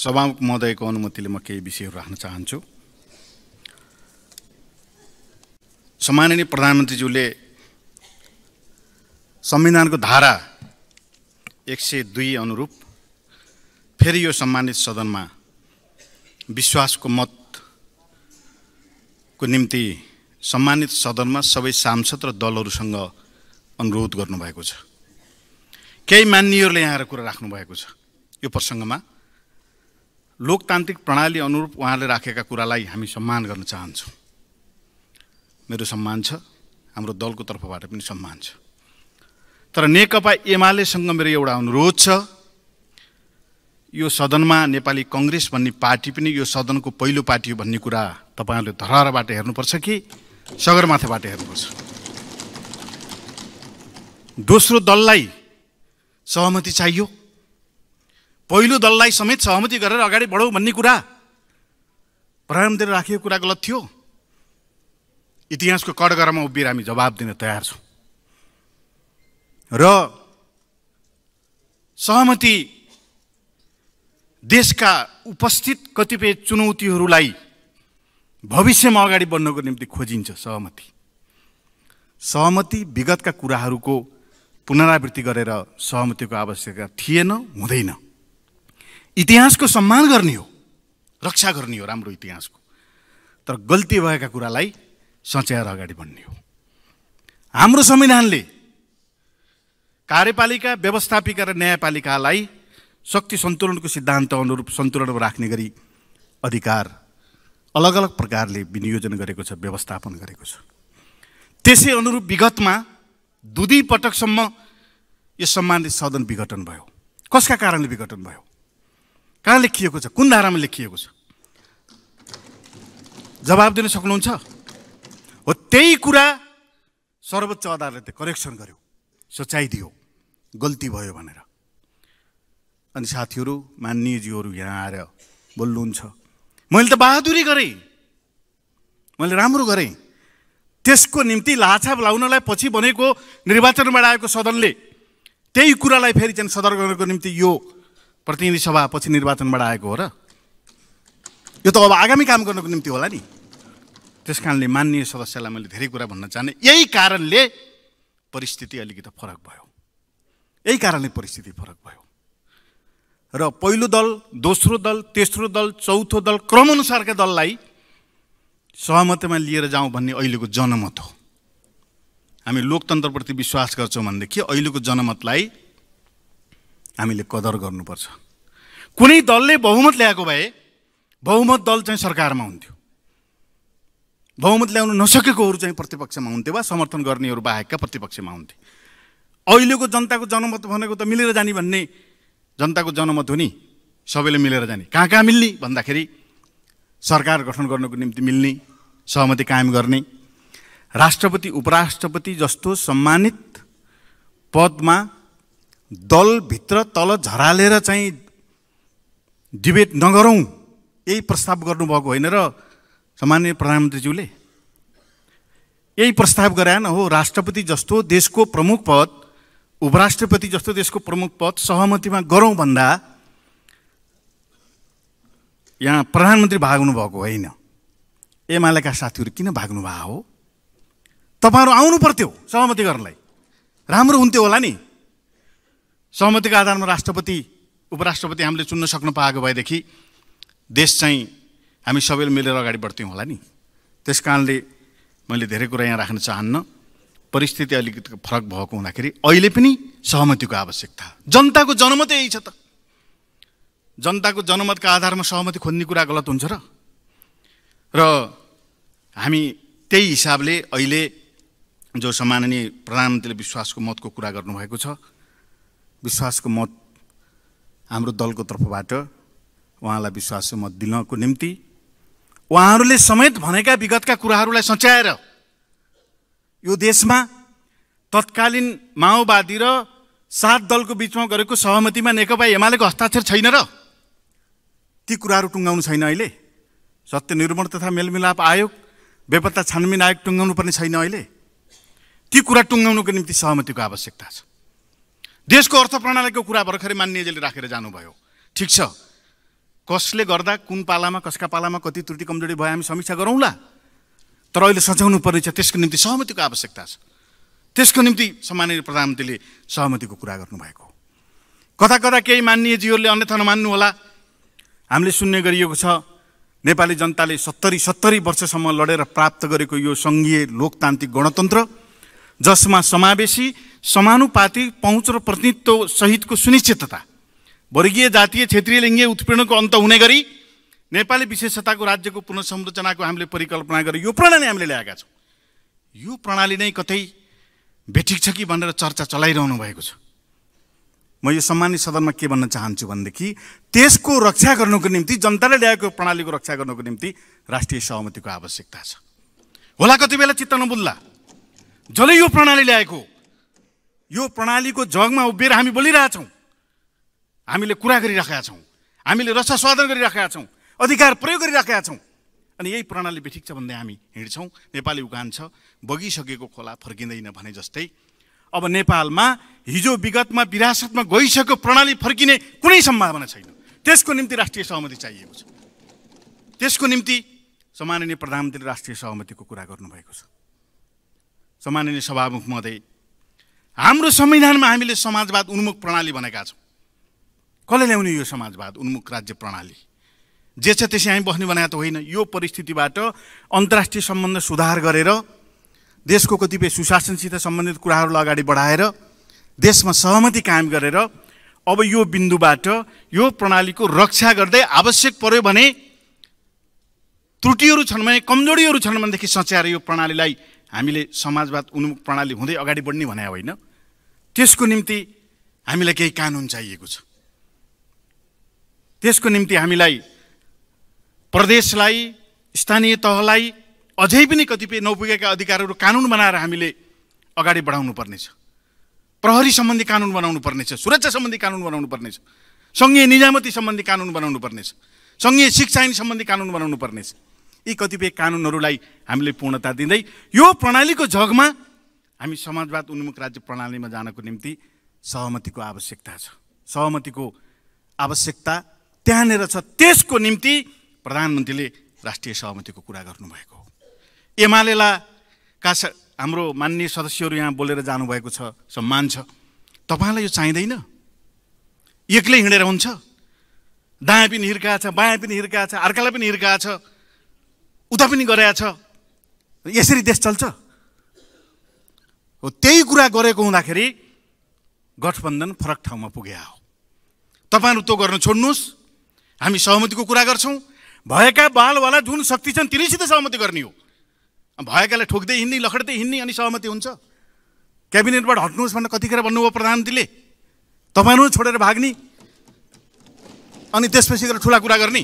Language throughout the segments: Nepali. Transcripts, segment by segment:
सभा महोदयको अनुमतिले म केही विषयहरू राख्न चाहन्छु सम्माननीय प्रधानमन्त्रीज्यूले संविधानको धारा एक सय दुई अनुरूप फेरि यो सम्मानित सदनमा विश्वासको मतको निम्ति सम्मानित सदनमा सबै सांसद र दलहरूसँग अनुरोध गर्नुभएको छ केही मान्यहरूले यहाँ आएर कुरा राख्नुभएको छ यो प्रसङ्गमा लोकतान्त्रिक प्रणाली अनुरूप उहाँले राखेका कुरालाई हामी सम्मान गर्न चाहन्छौँ मेरो सम्मान छ हाम्रो दलको तर्फबाट पनि सम्मान छ तर नेकपा एमालेसँग मेरो एउटा अनुरोध छ यो सदनमा नेपाली कङ्ग्रेस भन्ने पार्टी पनि यो सदनको पहिलो पार्टी हो भन्ने कुरा तपाईँहरूले धराराबाट हेर्नुपर्छ कि सगरमाथाबाट हेर्नुपर्छ दोस्रो दललाई सहमति चाहियो पहिलो दललाई समेत सहमति गरेर अगाडि बढौँ भन्ने कुरा प्रारम्भतिर राखिएको कुरा गलत थियो इतिहासको कडगरामा उभिएर हामी जवाब दिन तयार छौँ र सहमति देशका उपस्थित कतिपय चुनौतीहरूलाई भविष्यमा अगाडि बढ्नको निम्ति खोजिन्छ सहमति सहमति विगतका कुराहरूको पुनरावृत्ति गरेर सहमतिको आवश्यकता थिएन हुँदैन इतिहासको सम्मान गर्ने हो रक्षा गर्ने हो राम्रो इतिहासको तर गल्ती भएका कुरालाई सच्याएर अगाडि बढ्ने हो हाम्रो संविधानले कार्यपालिका व्यवस्थापिका र न्यायपालिकालाई शक्ति सन्तुलनको सिद्धान्त अनुरूप सन्तुलनमा राख्ने गरी अधिकार अलग अलग प्रकारले विनियोजन गरेको छ व्यवस्थापन गरेको छ त्यसै अनुरूप विगतमा दुई पटकसम्म यस सम्मानले सदन विघटन भयो कसका कारणले विघटन भयो कहाँ लेखिएको छ कुन धारामा लेखिएको छ जवाब दिन सक्नुहुन्छ हो त्यही कुरा सर्वोच्च अदालतले करेक्सन गर्यो सोचाइदियो गल्ती भयो भनेर अनि साथीहरू मान्यजीहरू यहाँ आएर बोल्नुहुन्छ मैले त बहादुरी गरेँ मैले राम्रो गरेँ त्यसको निम्ति लाछा लाउनलाई पछि बनेको निर्वाचनबाट आएको सदनले त्यही कुरालाई फेरि चाहिँ सदर गर्नको निम्ति यो प्रतिनिधि सभा पछि निर्वाचनबाट आएको हो र यो त अब आगामी काम गर्नको निम्ति होला नि त्यस कारणले मान्य सदस्यलाई मैले धेरै कुरा भन्न चाहने यही कारणले परिस्थिति अलिकति फरक भयो यही कारणले परिस्थिति फरक भयो र पहिलो दल दोस्रो दल तेस्रो दल चौथो दल क्रमअनुसारका दललाई सहमतिमा लिएर जाउँ भन्ने अहिलेको जनमत हो हामी लोकतन्त्रप्रति विश्वास गर्छौँ भनेदेखि अहिलेको जनमतलाई हामीले कदर गर्नुपर्छ कुनै दलले बहुमत ल्याएको भए बहुमत दल चाहिँ सरकारमा हुन्थ्यो बहुमत ल्याउन नसकेकोहरू चाहिँ प्रतिपक्षमा हुन्थ्यो वा समर्थन गर्नेहरू बाहेकका प्रतिपक्षमा हुन्थे अहिलेको जनताको जनमत भनेको त मिलेर जाने भन्ने जनताको जनमत हो नि सबैले मिलेर जाने कहाँ कहाँ मिल्ने भन्दाखेरि सरकार गठन गर्नको निम्ति मिल्ने सहमति कायम गर्ने राष्ट्रपति उपराष्ट्रपति जस्तो सम्मानित पदमा दलभित्र तल झरालेर चाहिँ डिबेट नगरौँ यही प्रस्ताव गर्नुभएको होइन र सामान्य प्रधानमन्त्रीज्यूले यही प्रस्ताव गराएन हो राष्ट्रपति जस्तो देशको प्रमुख पद उपराष्ट्रपति जस्तो देशको प्रमुख पद सहमतिमा गरौँ भन्दा यहाँ प्रधानमन्त्री भाग्नु भएको होइन एमालेका साथीहरू किन भाग्नुभएको हो तपाईँहरू आउनु पर्थ्यो सहमति गर्नलाई राम्रो हुन्थ्यो होला नि सहमतिको आधारमा राष्ट्रपति उपराष्ट्रपति हामीले चुन्न सक्नु पाएको भएदेखि देश चाहिँ हामी सबैले मिलेर अगाडि बढ्थ्यौँ होला नि त्यस कारणले मैले धेरै कुरा यहाँ राख्न चाहन्न परिस्थिति अलिकति फरक भएको हुँदाखेरि अहिले पनि सहमतिको आवश्यकता जनताको जनमत यही छ त जनताको जनमतका आधारमा सहमति खोज्ने कुरा गलत हुन्छ र र हामी त्यही हिसाबले अहिले जो सम्माननीय प्रधानमन्त्रीले विश्वासको मतको कुरा गर्नुभएको छ विश्वासको मत हाम्रो दलको तर्फबाट उहाँलाई विश्वासको मत दिनको निम्ति उहाँहरूले समेत भनेका विगतका कुराहरूलाई सच्याएर यो देशमा तत्कालीन माओवादी र सात दलको बिचमा गरेको सहमतिमा नेकपा एमालेको हस्ताक्षर छैन र ती कुराहरू टुङ्गाउनु छैन अहिले सत्य निर्माण तथा मेलमिलाप आयोग बेपत्ता छानबिन आयोग टुङ्गाउनु पर्ने छैन अहिले ती कुरा टुङ्गाउनुको निम्ति सहमतिको आवश्यकता छ देशको अर्थ प्रणालीको कुरा भर्खरै मान्यजीले राखेर जानुभयो ठिक छ कसले गर्दा कुन पालामा कसका पालामा कति त्रुटि कमजोरी भयो हामी समीक्षा गरौँला तर अहिले सच्याउनु छ त्यसको निम्ति सहमतिको आवश्यकता छ त्यसको निम्ति सम्माननीय प्रधानमन्त्रीले सहमतिको कुरा गर्नुभएको कता कता केही मान्यजीहरूले अन्यथा नमान्नुहोला हामीले सुन्ने गरिएको छ नेपाली जनताले सत्तरी सत्तरी वर्षसम्म लडेर प्राप्त गरेको यो सङ्घीय लोकतान्त्रिक गणतन्त्र जसमा समावेशी समानुपाति पहुँच र प्रतिनिधित्व सहितको सुनिश्चितता वर्गीय जातीय क्षेत्रीय लिङ्गीय उत्पीडनको अन्त हुने गरी नेपाली विशेषताको राज्यको पुनर्संरचनाको हामीले परिकल्पना गरेर यो प्रणाली हामीले ल्याएका छौँ यो प्रणाली नै कतै भेटिक छ कि भनेर चर्चा चलाइरहनु भएको छ म यो सम्मानित सदनमा के भन्न चाहन्छु भनेदेखि त्यसको रक्षा गर्नुको निम्ति जनताले ल्याएको प्रणालीको रक्षा गर्नुको निम्ति राष्ट्रिय सहमतिको आवश्यकता छ होला कति बेला चित्त नबुझ्ला जसले यो प्रणाली ल्याएको यो प्रणालीको जगमा उभिएर हामी बोलिरहेछौँ हामीले कुरा गरिराखेका छौँ हामीले स्वादन गरिराखेका छौँ अधिकार प्रयोग गरिराखेका छौँ अनि यही प्रणाली बेठिक छ भन्दै हामी हिँड्छौँ नेपाली उकान छ बगिसकेको खोला फर्किँदैन भने जस्तै अब नेपालमा हिजो विगतमा विरासतमा गइसकेको प्रणाली फर्किने कुनै सम्भावना छैन त्यसको निम्ति राष्ट्रिय सहमति चाहिएको छ त्यसको निम्ति सम्माननीय प्रधानमन्त्रीले राष्ट्रिय सहमतिको कुरा गर्नुभएको छ सम्माननीय सभामुख महोदय हाम्रो संविधानमा हामीले समाजवाद उन्मुख प्रणाली भनेका छौँ कसले ल्याउने यो समाजवाद उन्मुख राज्य प्रणाली जे छ त्यसै हामी बस्ने बनाएको त होइन यो परिस्थितिबाट अन्तर्राष्ट्रिय सम्बन्ध सुधार गरेर देशको कतिपय सुशासनसित सम्बन्धित कुराहरूलाई अगाडि बढाएर देशमा सहमति कायम गरेर अब यो बिन्दुबाट यो प्रणालीको रक्षा गर्दै आवश्यक पर्यो भने त्रुटिहरू छन् भने कमजोरीहरू छन् भनेदेखि सच्याएर यो प्रणालीलाई हामीले समाजवाद उन्मुख प्रणाली हुँदै अगाडि बढ्ने भने होइन त्यसको निम्ति हामीलाई केही कानुन चाहिएको छ त्यसको निम्ति हामीलाई प्रदेशलाई स्थानीय तहलाई अझै पनि कतिपय नपुगेका अधिकारहरू कानुन बनाएर हामीले अगाडि बढाउनु पर्नेछ प्रहरी सम्बन्धी कानुन बनाउनु पर्नेछ सुरक्षा सम्बन्धी कानुन बनाउनु पर्नेछ सङ्घीय निजामती सम्बन्धी कानुन बनाउनु पर्नेछ सङ्घीय ऐन सम्बन्धी कानुन बनाउनु पर्नेछ यी कतिपय कानुनहरूलाई हामीले पूर्णता दिँदै यो प्रणालीको जगमा हामी समाजवाद उन्मुख राज्य प्रणालीमा जानको निम्ति सहमतिको आवश्यकता छ सहमतिको आवश्यकता त्यहाँनिर छ त्यसको निम्ति प्रधानमन्त्रीले राष्ट्रिय सहमतिको कुरा गर्नुभएको हो एमालेलाका हाम्रो मान्य सदस्यहरू यहाँ बोलेर जानुभएको छ सम्मान छ तपाईँलाई यो चाहिँदैन एक्लै हिँडेर हुन्छ दायाँ पनि हिर्का छ बायाँ पनि हिर्का छ अर्कालाई पनि हिर्काएको छ उता पनि गरेका छ यसरी देश चल्छ हो त्यही कुरा गरेको हुँदाखेरि गठबन्धन फरक ठाउँमा पुगेको हो तपाईँहरू त्यो गर्न छोड्नुहोस् हामी सहमतिको कुरा गर्छौँ भएका बालवाला जुन शक्ति छन् तिनीसित सहमति गर्ने हो भएकालाई ठोक्दै हिँड्ने लखड्दै हिँड्ने अनि सहमति हुन्छ क्याबिनेटबाट हट्नुहोस् भनेर कतिखेर भन्नुभयो प्रधानमन्त्रीले तपाईँहरू छोडेर भाग्ने अनि त्यसपछि गएर ठुला कुरा गर्ने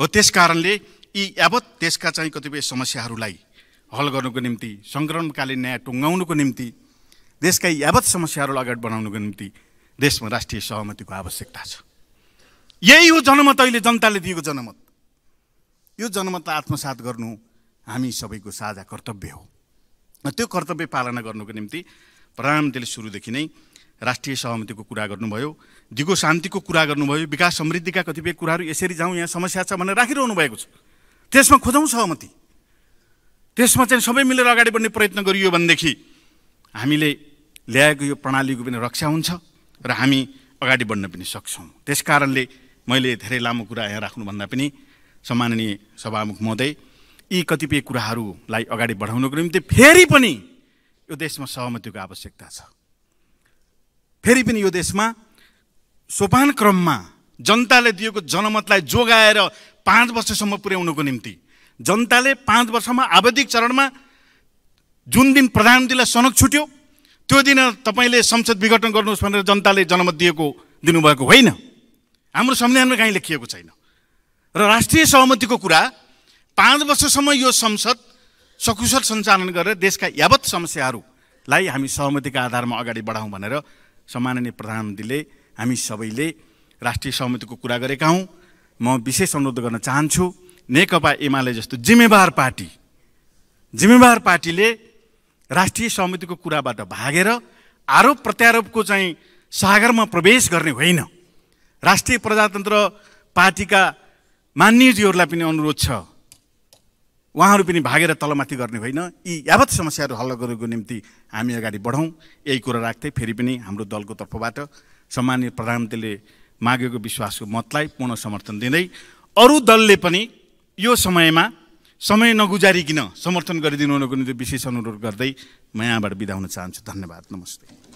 हो त्यस कारणले यी यावत देशका चाहिँ कतिपय समस्याहरूलाई हल गर्नुको निम्ति सङ्क्रमणकालीन न्याय टुङ्गाउनुको निम्ति देशका यावत समस्याहरूलाई अगाडि बढाउनुको निम्ति देशमा राष्ट्रिय सहमतिको आवश्यकता छ यही हो जनमत अहिले जनताले दिएको जनमत यो जनमत आत्मसात गर्नु हामी सबैको साझा कर्तव्य हो त्यो कर्तव्य पालना गर्नुको निम्ति प्रधानमन्त्रीले सुरुदेखि नै राष्ट्रिय सहमतिको कुरा गर्नुभयो दिगो शान्तिको कुरा गर्नुभयो विकास समृद्धिका कतिपय कुराहरू यसरी जाउँ यहाँ समस्या छ भनेर राखिरहनु भएको छ त्यसमा खोजौँ सहमति त्यसमा चाहिँ सबै मिलेर अगाडि बढ्ने प्रयत्न गरियो भनेदेखि हामीले ल्याएको यो प्रणालीको पनि रक्षा हुन्छ र हामी अगाडि बढ्न पनि सक्छौँ त्यस कारणले मैले धेरै लामो कुरा यहाँ राख्नुभन्दा पनि सम्माननीय सभामुख महोदय यी कतिपय कुराहरूलाई अगाडि बढाउनको निम्ति फेरि पनि यो देशमा सहमतिको आवश्यकता छ फेरि पनि यो देशमा सोपान क्रममा जनताले दिएको जनमतलाई जोगाएर पाँच वर्षसम्म पुर्याउनको निम्ति जनताले पाँच वर्षमा आवधिक चरणमा जुन दिन प्रधानमन्त्रीलाई सनक छुट्यो त्यो दिन तपाईँले संसद विघटन गर्नुहोस् भनेर जनताले जनमत दिएको दिनुभएको होइन हाम्रो संविधानमा कहीँ लेखिएको छैन र राष्ट्रिय सहमतिको कुरा पाँच वर्षसम्म यो संसद सकुशल सञ्चालन गरेर देशका यावत समस्याहरूलाई हामी सहमतिका आधारमा अगाडि बढाउँ भनेर सम्माननीय प्रधानमन्त्रीले हामी सबैले राष्ट्रिय सहमतिको कुरा गरेका हौँ म विशेष अनुरोध गर्न चाहन्छु नेकपा एमाले जस्तो जिम्मेवार पार्टी जिम्मेवार पार्टीले राष्ट्रिय सहमतिको कुराबाट भागेर आरोप प्रत्यारोपको चाहिँ सागरमा प्रवेश गर्ने होइन राष्ट्रिय प्रजातन्त्र पार्टीका मान्यजीहरूलाई पनि अनुरोध छ उहाँहरू पनि भागेर तलमाथि गर्ने होइन यी यावत समस्याहरू हल गर्नुको निम्ति हामी अगाडि बढौँ यही कुरा राख्दै फेरि पनि हाम्रो दलको तर्फबाट सम्मान्य प्रधानमन्त्रीले मागेको विश्वासको मतलाई पूर्ण समर्थन दिँदै अरू दलले पनि यो समयमा समय नगुजारिकन समर्थन गरिदिनु हुनको निम्ति विशेष अनुरोध गर्दै म यहाँबाट बिदा हुन चाहन्छु धन्यवाद नमस्ते